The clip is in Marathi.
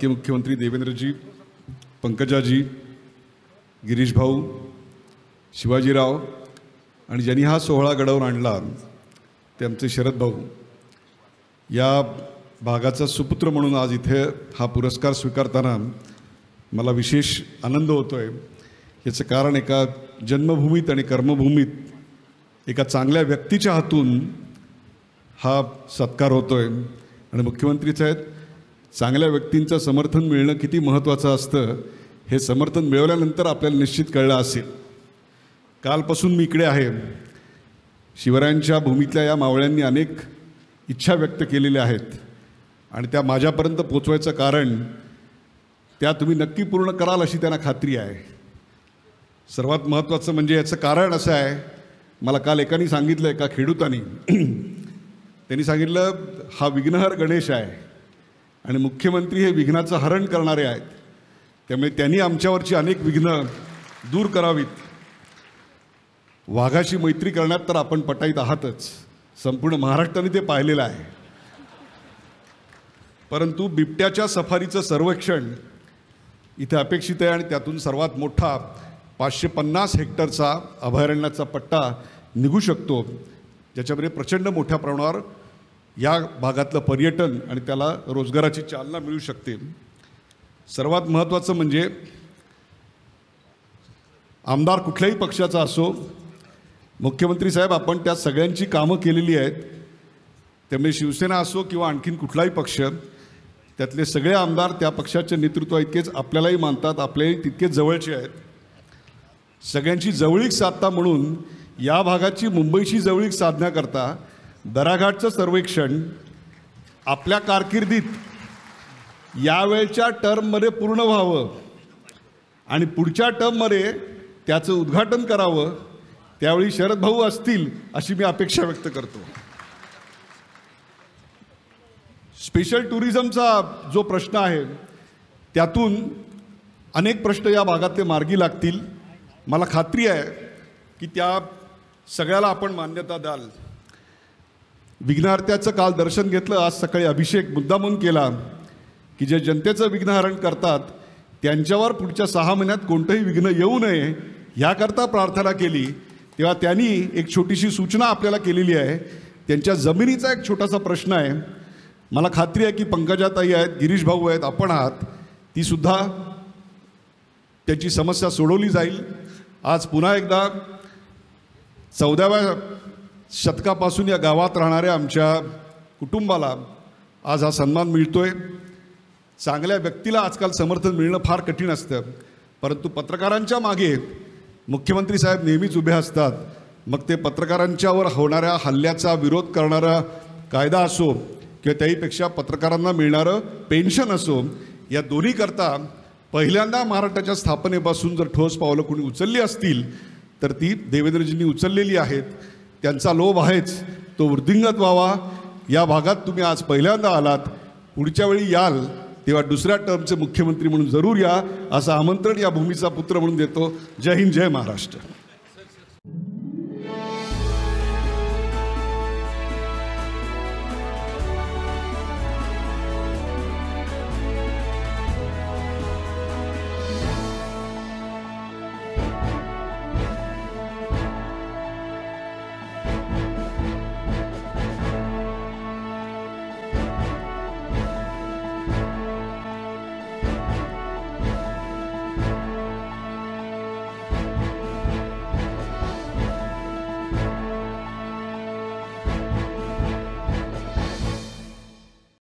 के मुख्यमंत्री देवेंद्रजी पंकजाजी गिरीश भाऊ शिवाजीराव आणि ज्यांनी हा सोहळा घडवून आणला ते आमचे शरद भाऊ या भागाचा सुपुत्र म्हणून आज इथे हा पुरस्कार स्वीकारताना मला विशेष आनंद होतो आहे याचं कारण एका जन्मभूमीत आणि कर्मभूमीत एका चांगल्या व्यक्तीच्या हातून हा सत्कार होतो आहे आणि मुख्यमंत्रीच आहेत चांगल्या व्यक्तींचं समर्थन मिळणं किती महत्त्वाचं असतं हे समर्थन मिळवल्यानंतर आपल्याला निश्चित कळलं असेल कालपासून मी इकडे आहे शिवरायांच्या भूमीतल्या या मावळ्यांनी अनेक इच्छा व्यक्त केलेल्या आहेत आणि त्या माझ्यापर्यंत पोचवायचं कारण त्या तुम्ही नक्की पूर्ण कराल अशी त्यांना खात्री आहे सर्वात महत्त्वाचं म्हणजे याचं कारण असं आहे मला काल एकानी सांगितलं एका खेडूतानी त्यांनी सांगितलं हा विघ्नहर गणेश आहे आणि मुख्यमंत्री हे विघ्नाचं हरण करणारे आहेत त्यामुळे त्यांनी आमच्यावरची अनेक विघ्न दूर करावीत वाघाशी मैत्री करण्यात तर आपण पटाईत आहातच संपूर्ण महाराष्ट्राने ते पाहिलेलं आहे परंतु बिबट्याच्या सफारीचं सर्वेक्षण इथे अपेक्षित आहे आणि त्यातून सर्वात मोठा पाचशे पन्नास हेक्टरचा अभयारण्याचा पट्टा निघू शकतो ज्याच्यामध्ये प्रचंड मोठ्या प्रमाणावर या भागातलं पर्यटन आणि त्याला रोजगाराची चालना मिळू शकते सर्वात महत्त्वाचं म्हणजे आमदार कुठल्याही पक्षाचा असो मुख्यमंत्री साहेब आपण त्या सगळ्यांची कामं केलेली आहेत त्यामुळे शिवसेना असो किंवा आणखीन कुठलाही पक्ष त्यातले सगळे आमदार त्या पक्षाचे नेतृत्व इतकेच आपल्यालाही मानतात आपल्याही तितकेच जवळचे आहेत सगळ्यांची जवळीक साधता म्हणून या भागाची मुंबईशी जवळीक साधण्याकरता दराघाटचं सर्वेक्षण आपल्या कारकिर्दीत यावेळच्या टर्ममध्ये पूर्ण व्हावं आणि पुढच्या टर्ममध्ये त्याचं उद्घाटन करावं त्यावेळी शरद भाऊ असतील अशी मी अपेक्षा व्यक्त करतो स्पेशल टुरिझमचा जो प्रश्न आहे त्यातून अनेक प्रश्न या भागातले मार्गी लागतील मला खात्री आहे की त्या सगळ्याला आपण मान्यता द्याल विघ्नहर्त्याचं काल दर्शन घेतलं आज सकाळी अभिषेक मुद्दामून केला की जे जनतेचं विघ्नहरण करतात त्यांच्यावर पुढच्या सहा महिन्यात कोणतंही विघ्न येऊ नये ह्याकरता प्रार्थना केली तेव्हा त्यांनी एक छोटीशी सूचना आपल्याला केलेली आहे त्यांच्या जमिनीचा एक छोटासा प्रश्न आहे मला खात्री आहे की पंकजाताई आहेत गिरीश भाऊ आहेत आपण आहात तीसुद्धा त्याची समस्या सोडवली जाईल आज पुन्हा एकदा चौदाव्या शतकापासून या गावात राहणाऱ्या आमच्या कुटुंबाला आज हा सन्मान मिळतो आहे चांगल्या व्यक्तीला आजकाल समर्थन मिळणं फार कठीण असतं परंतु पत्रकारांच्या मागे मुख्यमंत्री साहेब नेहमीच उभे असतात मग ते पत्रकारांच्यावर होणाऱ्या हल्ल्याचा विरोध करणारा कायदा असो किंवा त्याहीपेक्षा पत्रकारांना मिळणारं पेन्शन असो या दोन्हीकरता पहिल्यांदा महाराष्ट्राच्या स्थापनेपासून जर ठोस पावलं कोणी उचलली असतील तर ती देवेंद्रजींनी उचललेली आहेत त्यांचा लोभ आहेच तो वृद्धिंगत व्हावा या भागात तुम्ही आज पहिल्यांदा आलात पुढच्या वेळी याल तेव्हा दुसऱ्या टर्मचे मुख्यमंत्री म्हणून जरूर या असं आमंत्रण या भूमीचा पुत्र म्हणून देतो जय हिंद जय महाराष्ट्र